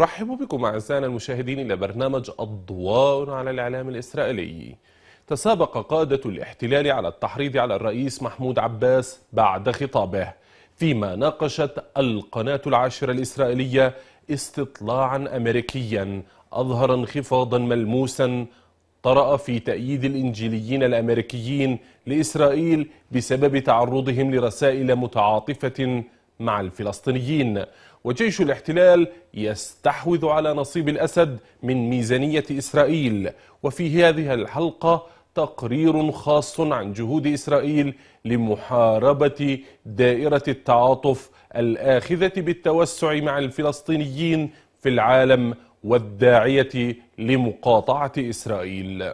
نرحب بكم أعزائنا المشاهدين إلى برنامج الضواء على الإعلام الإسرائيلي تسابق قادة الاحتلال على التحريض على الرئيس محمود عباس بعد خطابه فيما ناقشت القناة العاشرة الإسرائيلية استطلاعا أمريكيا أظهر انخفاضا ملموسا طرأ في تأييد الإنجيليين الأمريكيين لإسرائيل بسبب تعرضهم لرسائل متعاطفة مع الفلسطينيين وجيش الاحتلال يستحوذ على نصيب الأسد من ميزانية إسرائيل وفي هذه الحلقة تقرير خاص عن جهود إسرائيل لمحاربة دائرة التعاطف الآخذة بالتوسع مع الفلسطينيين في العالم والداعية لمقاطعة إسرائيل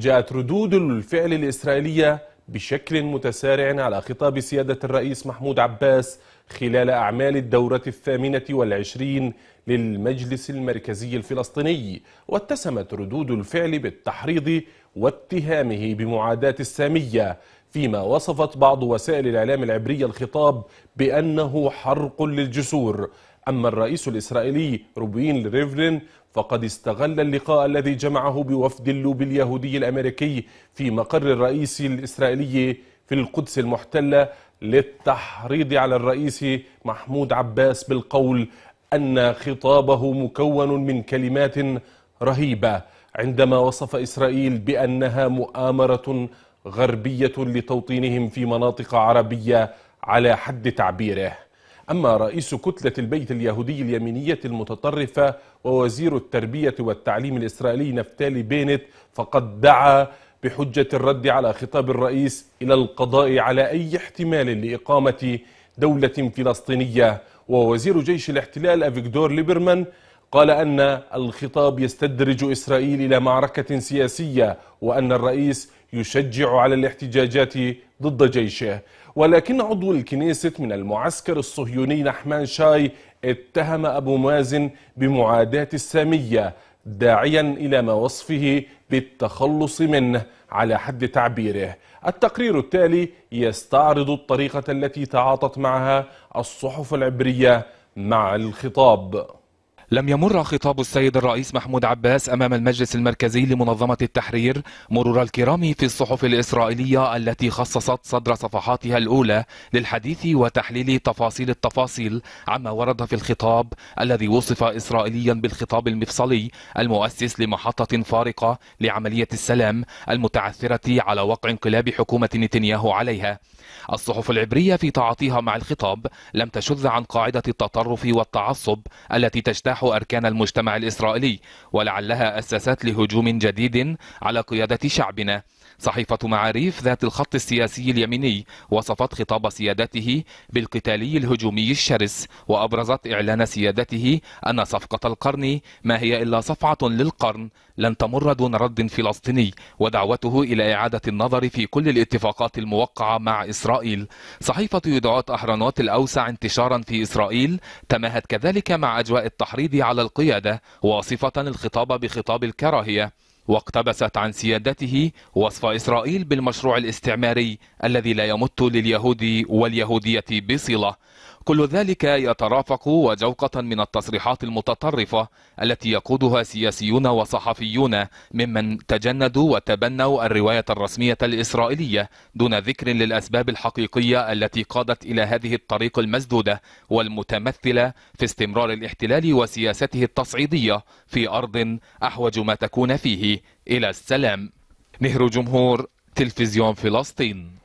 جاءت ردود الفعل الإسرائيلية بشكل متسارع على خطاب سيادة الرئيس محمود عباس خلال أعمال الدورة الثامنة والعشرين للمجلس المركزي الفلسطيني واتسمت ردود الفعل بالتحريض واتهامه بمعاداة السامية فيما وصفت بعض وسائل الإعلام العبرية الخطاب بأنه حرق للجسور أما الرئيس الإسرائيلي روبين ريفلين فقد استغل اللقاء الذي جمعه بوفد اللوب اليهودي الأمريكي في مقر الرئيس الإسرائيلي في القدس المحتلة للتحريض على الرئيس محمود عباس بالقول أن خطابه مكون من كلمات رهيبة عندما وصف إسرائيل بأنها مؤامرة غربية لتوطينهم في مناطق عربية على حد تعبيره أما رئيس كتلة البيت اليهودي اليمينية المتطرفة ووزير التربية والتعليم الإسرائيلي نفتالي بينت فقد دعا بحجة الرد على خطاب الرئيس إلى القضاء على أي احتمال لإقامة دولة فلسطينية ووزير جيش الاحتلال أفيكدور ليبرمان قال أن الخطاب يستدرج إسرائيل إلى معركة سياسية وأن الرئيس يشجع على الاحتجاجات ضد جيشه ولكن عضو الكنيست من المعسكر الصهيوني نحمان شاي اتهم أبو مازن بمعاداة السامية داعيا إلى ما وصفه بالتخلص منه على حد تعبيره التقرير التالي يستعرض الطريقة التي تعاطت معها الصحف العبرية مع الخطاب لم يمر خطاب السيد الرئيس محمود عباس أمام المجلس المركزي لمنظمة التحرير مرور الكرام في الصحف الإسرائيلية التي خصصت صدر صفحاتها الأولى للحديث وتحليل تفاصيل التفاصيل عما ورد في الخطاب الذي وصف إسرائيليا بالخطاب المفصلي المؤسس لمحطة فارقة لعملية السلام المتعثرة على وقع انقلاب حكومة نتنياهو عليها الصحف العبرية في تعاطيها مع الخطاب لم تشذ عن قاعدة التطرف والتعصب التي تجتاح تفتح أركان المجتمع الإسرائيلي ولعلها أسست لهجوم جديد على قيادة شعبنا صحيفة معاريف ذات الخط السياسي اليميني وصفت خطاب سيادته بالقتالي الهجومي الشرس وأبرزت إعلان سيادته أن صفقة القرن ما هي إلا صفعة للقرن لن تمر دون رد فلسطيني ودعوته إلى إعادة النظر في كل الاتفاقات الموقعة مع إسرائيل صحيفة يدعوت أهرانوت الأوسع انتشارا في إسرائيل تماهت كذلك مع أجواء التحريض على القيادة واصفة الخطاب بخطاب الكراهية واقتبست عن سيادته وصف إسرائيل بالمشروع الاستعماري الذي لا يمت لليهود واليهودية بصلة كل ذلك يترافق وجوقة من التصريحات المتطرفة التي يقودها سياسيون وصحفيون ممن تجندوا وتبنوا الرواية الرسمية الإسرائيلية دون ذكر للأسباب الحقيقية التي قادت إلى هذه الطريق المسدودة والمتمثلة في استمرار الاحتلال وسياسته التصعيدية في أرض أحوج ما تكون فيه إلى السلام نهر جمهور تلفزيون فلسطين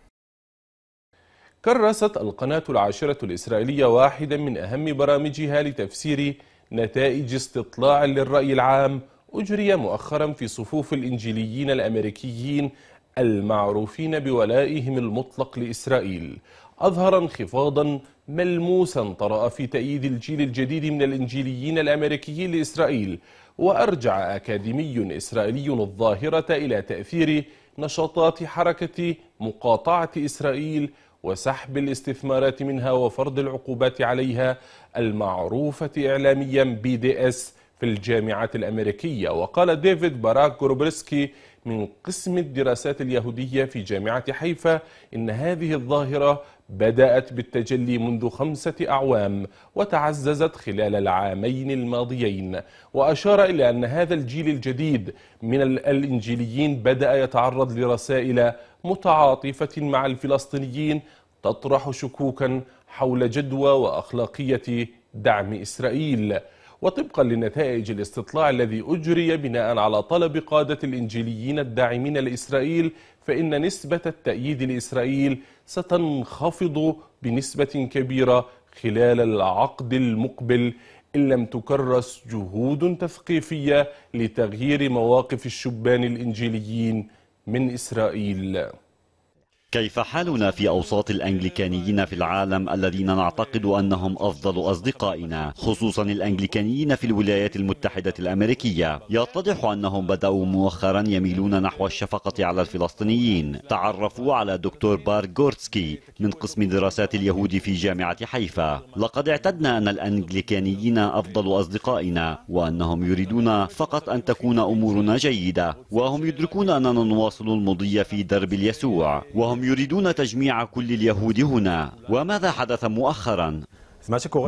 كرست القناة العاشرة الإسرائيلية واحدا من أهم برامجها لتفسير نتائج استطلاع للرأي العام أجري مؤخرا في صفوف الإنجيليين الأمريكيين المعروفين بولائهم المطلق لإسرائيل أظهر انخفاضا ملموسا طرأ في تأييد الجيل الجديد من الإنجيليين الأمريكيين لإسرائيل وأرجع أكاديمي إسرائيلي الظاهرة إلى تأثير نشاطات حركة مقاطعة إسرائيل وسحب الاستثمارات منها وفرض العقوبات عليها المعروفة إعلاميا بي دي اس في الجامعات الأمريكية وقال ديفيد باراك جروبرسكي من قسم الدراسات اليهودية في جامعة حيفا إن هذه الظاهرة بدأت بالتجلي منذ خمسة أعوام وتعززت خلال العامين الماضيين وأشار إلى أن هذا الجيل الجديد من الإنجيليين بدأ يتعرض لرسائل متعاطفة مع الفلسطينيين تطرح شكوكا حول جدوى وأخلاقية دعم إسرائيل وطبقا لنتائج الاستطلاع الذي أجري بناء على طلب قادة الإنجيليين الداعمين لإسرائيل فإن نسبة التأييد لإسرائيل ستنخفض بنسبة كبيرة خلال العقد المقبل إن لم تكرس جهود تثقيفية لتغيير مواقف الشبان الإنجيليين من إسرائيل كيف حالنا في أوساط الأنجليكانيين في العالم الذين نعتقد أنهم أفضل أصدقائنا خصوصا الأنجليكانيين في الولايات المتحدة الأمريكية يتضح أنهم بدأوا مؤخرا يميلون نحو الشفقة على الفلسطينيين تعرفوا على دكتور بار جورتسكي من قسم دراسات اليهود في جامعة حيفا لقد اعتدنا أن الأنجليكانيين أفضل أصدقائنا وأنهم يريدون فقط أن تكون أمورنا جيدة وهم يدركون أننا نواصل المضي في درب اليسوع وهم يريدون تجميع كل اليهود هنا وماذا حدث مؤخرا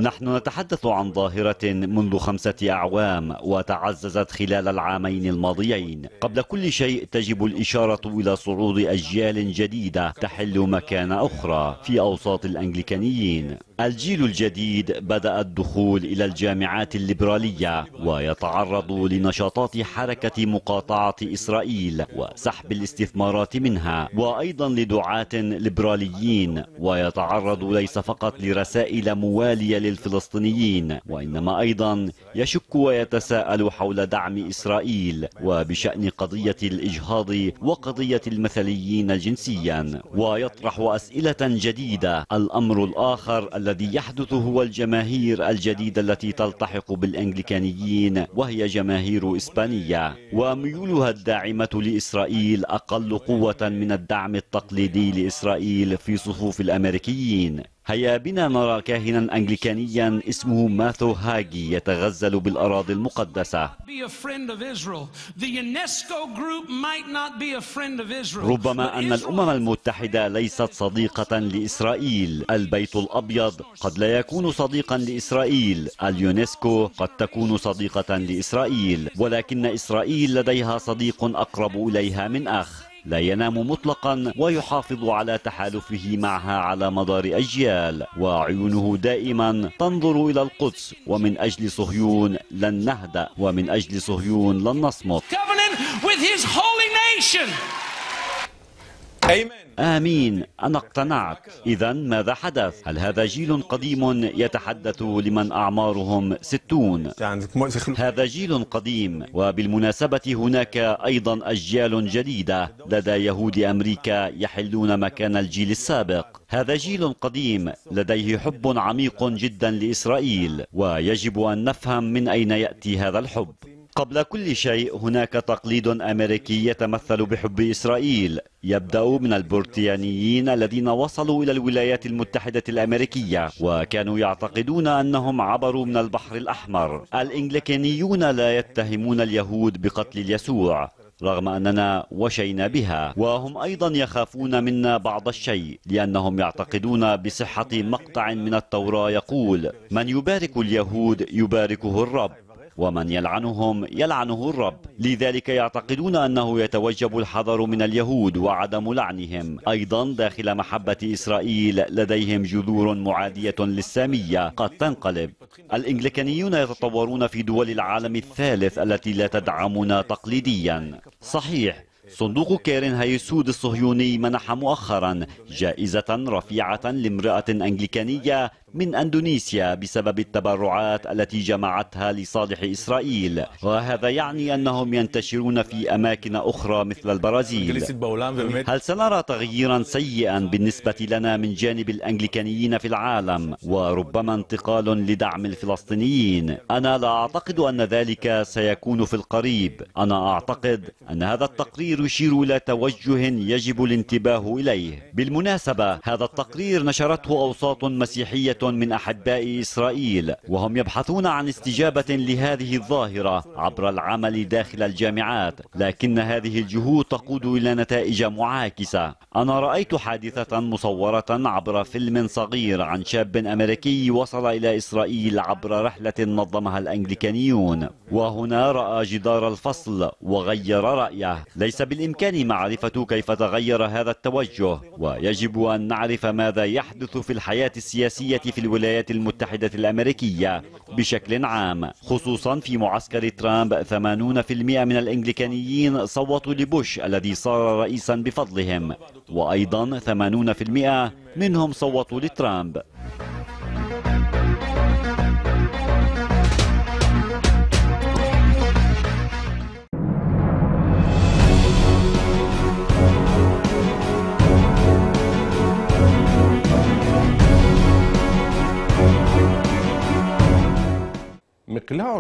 نحن نتحدث عن ظاهرة منذ خمسة أعوام وتعززت خلال العامين الماضيين قبل كل شيء تجب الإشارة إلى صعود أجيال جديدة تحل مكان أخرى في أوساط الأنجليكانيين الجيل الجديد بدأ الدخول إلى الجامعات الليبرالية ويتعرض لنشاطات حركة مقاطعة إسرائيل وسحب الاستثمارات منها وأيضا لدعاة ليبراليين ويتعرض ليس فقط لرسائل موالية للفلسطينيين وإنما أيضا يشك ويتساءل حول دعم إسرائيل وبشأن قضية الإجهاض وقضية المثليين جنسيا ويطرح أسئلة جديدة الأمر الآخر الذي يحدث هو الجماهير الجديدة التي تلتحق بالأنجليكانيين وهي جماهير إسبانية وميولها الداعمة لإسرائيل أقل قوة من الدعم التقليدي لإسرائيل في صفوف الأمريكيين هيا بنا نرى كاهنا أنجليكانيا اسمه ماثو هاجي يتغزل بالأراضي المقدسة ربما أن الأمم المتحدة ليست صديقة لإسرائيل البيت الأبيض قد لا يكون صديقا لإسرائيل اليونسكو قد تكون صديقة لإسرائيل ولكن إسرائيل لديها صديق أقرب إليها من أخ لا ينام مطلقا ويحافظ على تحالفه معها على مدار أجيال وعيونه دائما تنظر إلى القدس ومن أجل صهيون لن نهدأ ومن أجل صهيون لن نصمت آمين أنا اقتنعت إذا ماذا حدث؟ هل هذا جيل قديم يتحدث لمن أعمارهم ستون؟ هذا جيل قديم وبالمناسبة هناك أيضا أجيال جديدة لدى يهود أمريكا يحلون مكان الجيل السابق هذا جيل قديم لديه حب عميق جدا لإسرائيل ويجب أن نفهم من أين يأتي هذا الحب قبل كل شيء هناك تقليد أمريكي يتمثل بحب إسرائيل يبدأ من البرتيانيين الذين وصلوا إلى الولايات المتحدة الأمريكية وكانوا يعتقدون أنهم عبروا من البحر الأحمر الإنجليكانيون لا يتهمون اليهود بقتل اليسوع رغم أننا وشينا بها وهم أيضا يخافون منا بعض الشيء لأنهم يعتقدون بصحة مقطع من التوراة يقول من يبارك اليهود يباركه الرب ومن يلعنهم يلعنه الرب لذلك يعتقدون أنه يتوجب الحذر من اليهود وعدم لعنهم أيضا داخل محبة إسرائيل لديهم جذور معادية للسامية قد تنقلب الإنجليكانيون يتطورون في دول العالم الثالث التي لا تدعمنا تقليديا صحيح صندوق كيرن هيسود الصهيوني منح مؤخرا جائزة رفيعة لامرأة أنجليكانية من أندونيسيا بسبب التبرعات التي جمعتها لصالح إسرائيل وهذا يعني أنهم ينتشرون في أماكن أخرى مثل البرازيل هل سنرى تغييرا سيئا بالنسبة لنا من جانب الأنجليكانيين في العالم وربما انتقال لدعم الفلسطينيين أنا لا أعتقد أن ذلك سيكون في القريب أنا أعتقد أن هذا التقرير يشير إلى توجه يجب الانتباه إليه بالمناسبة هذا التقرير نشرته أوساط مسيحية من احباء إسرائيل وهم يبحثون عن استجابة لهذه الظاهرة عبر العمل داخل الجامعات لكن هذه الجهود تقود إلى نتائج معاكسة أنا رأيت حادثة مصورة عبر فيلم صغير عن شاب أمريكي وصل إلى إسرائيل عبر رحلة نظمها الأنجليكانيون وهنا رأى جدار الفصل وغير رأيه ليس بالإمكان معرفة كيف تغير هذا التوجه ويجب أن نعرف ماذا يحدث في الحياة السياسية في الولايات المتحدة الأمريكية بشكل عام خصوصا في معسكر ترامب 80% من الإنجليكانيين صوتوا لبوش الذي صار رئيسا بفضلهم وأيضا 80% منهم صوتوا لترامب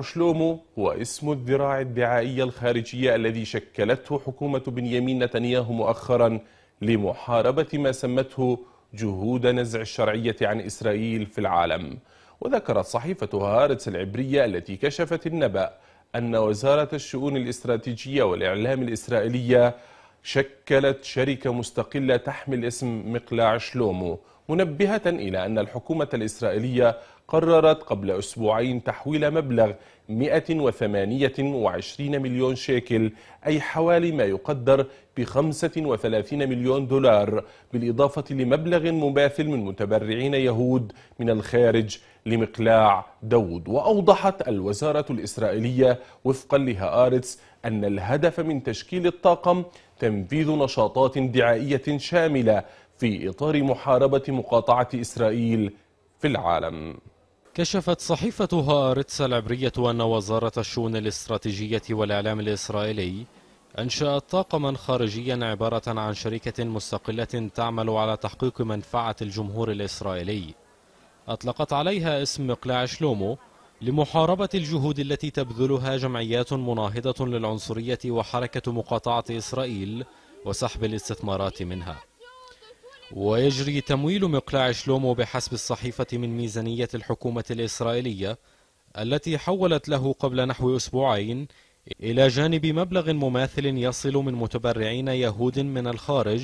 شلومو هو اسم الذراع الدعائية الخارجية الذي شكلته حكومة بنيامين نتنياهو مؤخرا لمحاربة ما سمته جهود نزع الشرعية عن إسرائيل في العالم وذكرت صحيفة هارتس العبرية التي كشفت النبأ أن وزارة الشؤون الاستراتيجية والإعلام الإسرائيلية شكلت شركة مستقلة تحمل اسم مقلاع شلومو منبهة إلى أن الحكومة الإسرائيلية قررت قبل أسبوعين تحويل مبلغ 128 مليون شيكل أي حوالي ما يقدر ب 35 مليون دولار بالإضافة لمبلغ مماثل من متبرعين يهود من الخارج لمقلاع داود وأوضحت الوزارة الإسرائيلية وفقا لهآرتس أن الهدف من تشكيل الطاقم تنفيذ نشاطات دعائية شاملة في إطار محاربة مقاطعة إسرائيل في العالم كشفت صحيفة هارتس العبرية أن وزارة الشؤون الاستراتيجية والإعلام الإسرائيلي أنشأت طاقما خارجيا عبارة عن شركة مستقلة تعمل على تحقيق منفعة الجمهور الإسرائيلي أطلقت عليها اسم مقلاع شلومو لمحاربة الجهود التي تبذلها جمعيات مناهضة للعنصرية وحركة مقاطعة إسرائيل وسحب الاستثمارات منها ويجري تمويل مقلاع شلومو بحسب الصحيفة من ميزانية الحكومة الإسرائيلية التي حولت له قبل نحو أسبوعين إلى جانب مبلغ مماثل يصل من متبرعين يهود من الخارج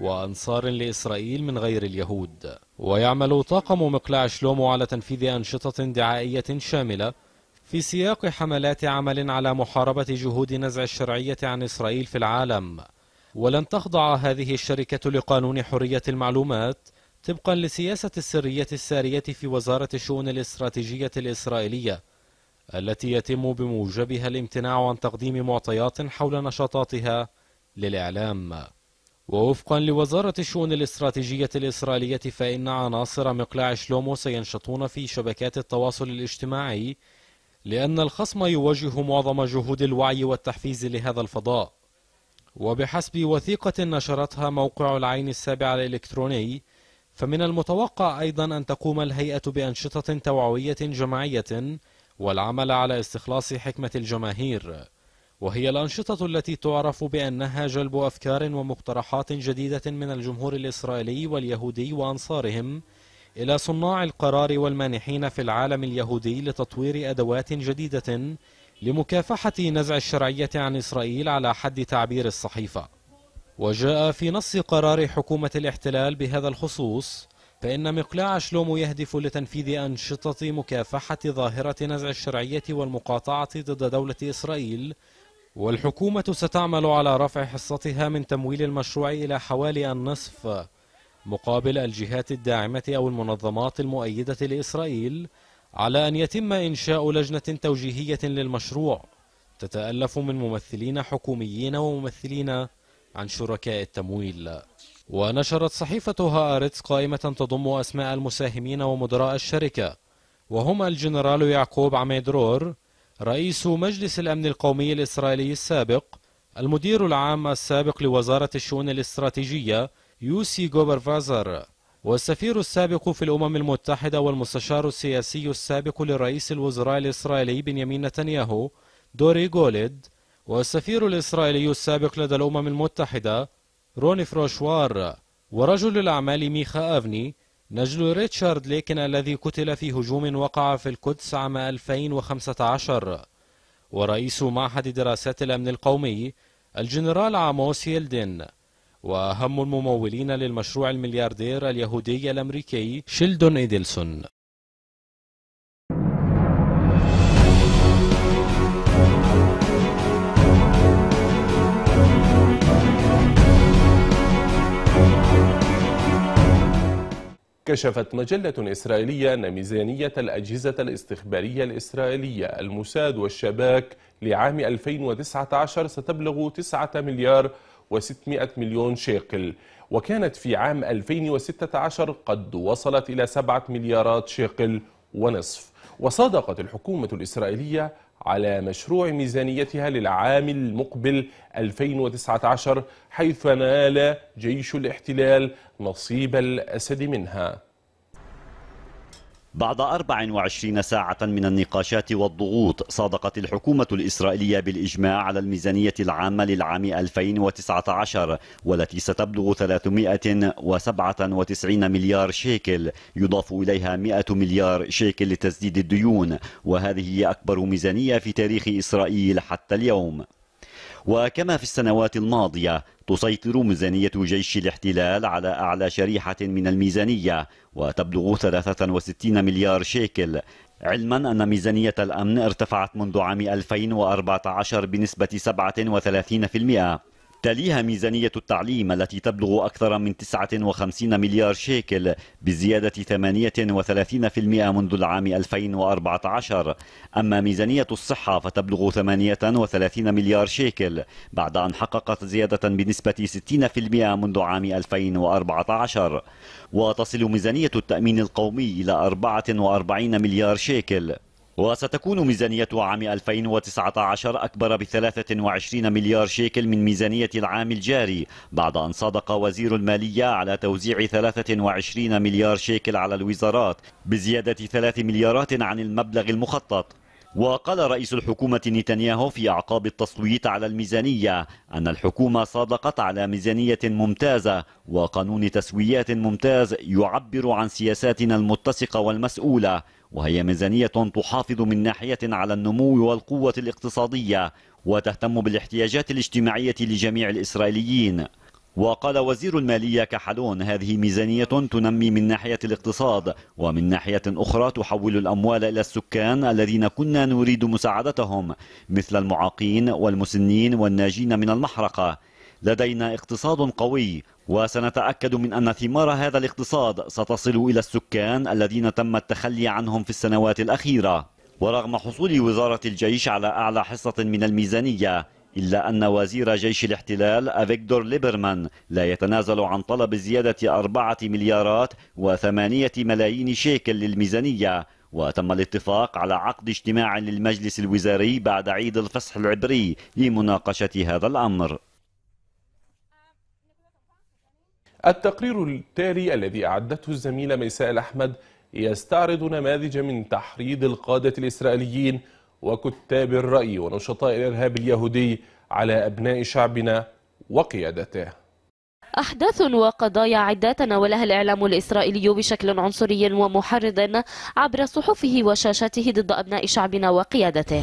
وأنصار لإسرائيل من غير اليهود ويعمل طاقم مقلاع شلومو على تنفيذ أنشطة دعائية شاملة في سياق حملات عمل على محاربة جهود نزع الشرعية عن إسرائيل في العالم ولن تخضع هذه الشركة لقانون حرية المعلومات طبقا لسياسة السرية السارية في وزارة الشؤون الاستراتيجية الإسرائيلية التي يتم بموجبها الامتناع عن تقديم معطيات حول نشاطاتها للإعلام ووفقا لوزارة الشؤون الاستراتيجية الإسرائيلية فإن عناصر مقلاع شلومو سينشطون في شبكات التواصل الاجتماعي لأن الخصم يواجه معظم جهود الوعي والتحفيز لهذا الفضاء وبحسب وثيقة نشرتها موقع العين السابع الإلكتروني فمن المتوقع أيضا أن تقوم الهيئة بأنشطة توعوية جماعية والعمل على استخلاص حكمة الجماهير وهي الأنشطة التي تعرف بأنها جلب أفكار ومقترحات جديدة من الجمهور الإسرائيلي واليهودي وأنصارهم إلى صناع القرار والمانحين في العالم اليهودي لتطوير أدوات جديدة لمكافحة نزع الشرعية عن إسرائيل على حد تعبير الصحيفة وجاء في نص قرار حكومة الاحتلال بهذا الخصوص فإن مقلاع شلومو يهدف لتنفيذ أنشطة مكافحة ظاهرة نزع الشرعية والمقاطعة ضد دولة إسرائيل والحكومة ستعمل على رفع حصتها من تمويل المشروع إلى حوالي النصف مقابل الجهات الداعمة أو المنظمات المؤيدة لإسرائيل على أن يتم إنشاء لجنة توجيهية للمشروع تتألف من ممثلين حكوميين وممثلين عن شركاء التمويل ونشرت صحيفة هآرتس قائمة تضم أسماء المساهمين ومدراء الشركة وهم الجنرال يعقوب عميدرور رئيس مجلس الأمن القومي الإسرائيلي السابق المدير العام السابق لوزارة الشؤون الاستراتيجية يوسي جوبر فازر والسفير السابق في الأمم المتحدة والمستشار السياسي السابق لرئيس الوزراء الإسرائيلي بنيامين نتنياهو دوري جولد والسفير الإسرائيلي السابق لدى الأمم المتحدة روني فروشوار ورجل الأعمال ميخا أفني نجل ريتشارد ليكن الذي قتل في هجوم وقع في القدس عام 2015 ورئيس معهد دراسات الأمن القومي الجنرال عاموس يلدن وأهم الممولين للمشروع الملياردير اليهودي الأمريكي شيلدون إيدلسون كشفت مجلة إسرائيلية أن ميزانية الأجهزة الاستخبارية الإسرائيلية الموساد والشباك لعام 2019 ستبلغ 9 مليار و600 مليون شيكل وكانت في عام 2016 قد وصلت إلى 7 مليارات شيكل ونصف وصادقت الحكومة الإسرائيلية على مشروع ميزانيتها للعام المقبل 2019 حيث نال جيش الاحتلال نصيب الأسد منها بعد 24 ساعة من النقاشات والضغوط صادقت الحكومة الإسرائيلية بالإجماع على الميزانية العامة للعام 2019 والتي ستبلغ 397 مليار شيكل يضاف إليها 100 مليار شيكل لتسديد الديون وهذه هي أكبر ميزانية في تاريخ إسرائيل حتى اليوم وكما في السنوات الماضية تسيطر ميزانية جيش الاحتلال على أعلى شريحة من الميزانية وتبلغ 63 مليار شيكل علما أن ميزانية الأمن ارتفعت منذ عام 2014 بنسبة 37% تليها ميزانية التعليم التي تبلغ أكثر من 59 مليار شيكل بزيادة 38% منذ العام 2014 أما ميزانية الصحة فتبلغ 38 مليار شيكل بعد أن حققت زيادة بنسبة 60% منذ عام 2014 وتصل ميزانية التأمين القومي إلى 44 مليار شيكل وستكون ميزانية عام 2019 أكبر ب 23 مليار شيكل من ميزانية العام الجاري بعد أن صادق وزير المالية على توزيع 23 مليار شيكل على الوزارات بزيادة 3 مليارات عن المبلغ المخطط وقال رئيس الحكومة نتنياهو في أعقاب التصويت على الميزانية أن الحكومة صادقت على ميزانية ممتازة وقانون تسويات ممتاز يعبر عن سياساتنا المتسقة والمسؤولة وهي ميزانية تحافظ من ناحية على النمو والقوة الاقتصادية وتهتم بالاحتياجات الاجتماعية لجميع الإسرائيليين وقال وزير المالية كحلون هذه ميزانية تنمي من ناحية الاقتصاد ومن ناحية أخرى تحول الأموال إلى السكان الذين كنا نريد مساعدتهم مثل المعاقين والمسنين والناجين من المحرقة لدينا اقتصاد قوي وسنتأكد من أن ثمار هذا الاقتصاد ستصل إلى السكان الذين تم التخلي عنهم في السنوات الأخيرة ورغم حصول وزارة الجيش على أعلى حصة من الميزانية إلا أن وزير جيش الاحتلال أفيكتور ليبرمان لا يتنازل عن طلب زيادة أربعة مليارات وثمانية ملايين شيكل للميزانية وتم الاتفاق على عقد اجتماع للمجلس الوزاري بعد عيد الفصح العبري لمناقشة هذا الأمر التقرير التالي الذي أعدته الزميلة ميساء الأحمد يستعرض نماذج من تحريض القادة الإسرائيليين وكتاب الرأي ونشطاء الإرهاب اليهودي على أبناء شعبنا وقيادته أحداث وقضايا عدة تناولها الإعلام الإسرائيلي بشكل عنصري ومحرض عبر صحفه وشاشاته ضد أبناء شعبنا وقيادته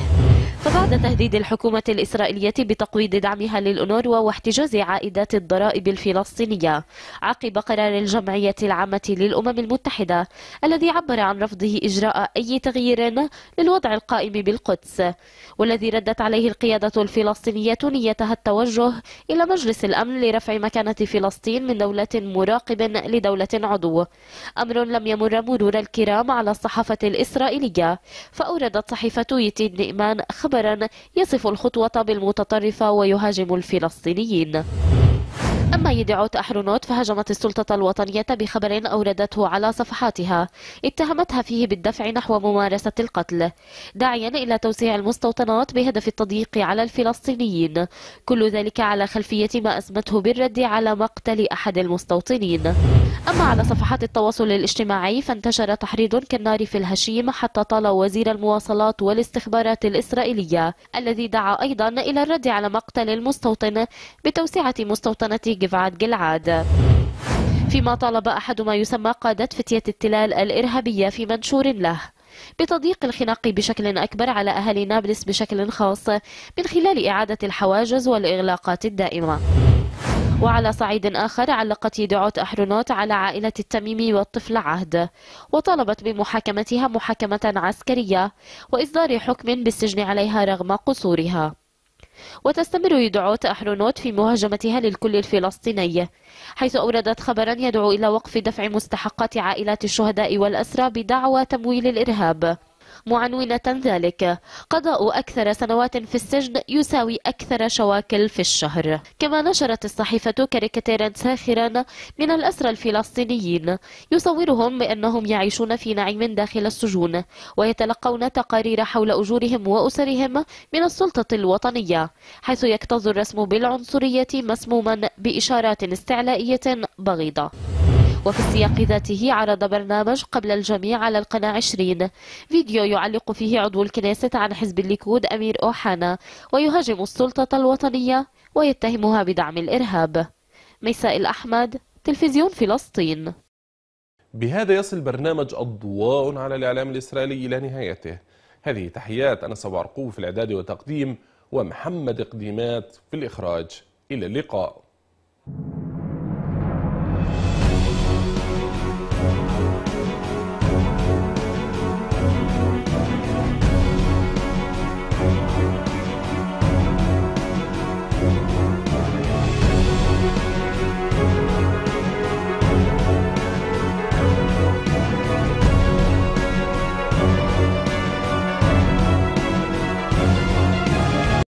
فبعد تهديد الحكومة الإسرائيلية بتقويض دعمها للأنور واحتجاز عائدات الضرائب الفلسطينية عقب قرار الجمعية العامة للأمم المتحدة الذي عبر عن رفضه إجراء أي تغيير للوضع القائم بالقدس والذي ردت عليه القيادة الفلسطينية نيتها التوجه إلى مجلس الأمن لرفع مكانة فلسطين من دولة مراقب لدولة عضو أمر لم يمر مرور الكرام على الصحافة الإسرائيلية فأوردت صحيفة يتيد نئمان خبر خبرا يصف الخطوة بالمتطرفة ويهاجم الفلسطينيين أما يدعو تأحرنوت فهجمت السلطة الوطنية بخبر أوردته على صفحاتها اتهمتها فيه بالدفع نحو ممارسة القتل داعيا إلى توسيع المستوطنات بهدف التضييق على الفلسطينيين كل ذلك على خلفية ما أسمته بالرد على مقتل أحد المستوطنين أما على صفحات التواصل الاجتماعي فانتشر تحريض كالنار في الهشيم حتى طال وزير المواصلات والاستخبارات الإسرائيلية الذي دعا أيضا إلى الرد على مقتل المستوطن بتوسعة مستوطنة جفعت جلعاد فيما طالب أحد ما يسمى قادة فتية التلال الإرهابية في منشور له بتضييق الخناق بشكل أكبر على أهالي نابلس بشكل خاص من خلال إعادة الحواجز والإغلاقات الدائمة وعلى صعيد آخر علقت دعوت أحرنوت على عائلة التميمي والطفل عهد وطالبت بمحاكمتها محاكمة عسكرية وإصدار حكم بالسجن عليها رغم قصورها وتستمر يدعوت أحرونوت في مهاجمتها للكل الفلسطيني حيث أوردت خبرا يدعو إلى وقف دفع مستحقات عائلات الشهداء والأسرى بدعوى تمويل الإرهاب معنونة ذلك قضاء أكثر سنوات في السجن يساوي أكثر شواكل في الشهر كما نشرت الصحيفة كاريكاتيرا ساخرا من الأسرى الفلسطينيين يصورهم بأنهم يعيشون في نعيم داخل السجون ويتلقون تقارير حول أجورهم وأسرهم من السلطة الوطنية حيث يكتظ الرسم بالعنصرية مسموما بإشارات استعلائية بغيضة وفي السياق ذاته عرض برنامج قبل الجميع على القناة 20 فيديو يعلق فيه عضو الكنيسة عن حزب الليكود أمير أوحانا ويهاجم السلطة الوطنية ويتهمها بدعم الإرهاب ميساء الأحمد تلفزيون فلسطين بهذا يصل برنامج أضواء على الإعلام الإسرائيلي إلى نهايته هذه تحيات أنا صبع عرقوب في الإعداد والتقديم ومحمد قديمات في الإخراج إلى اللقاء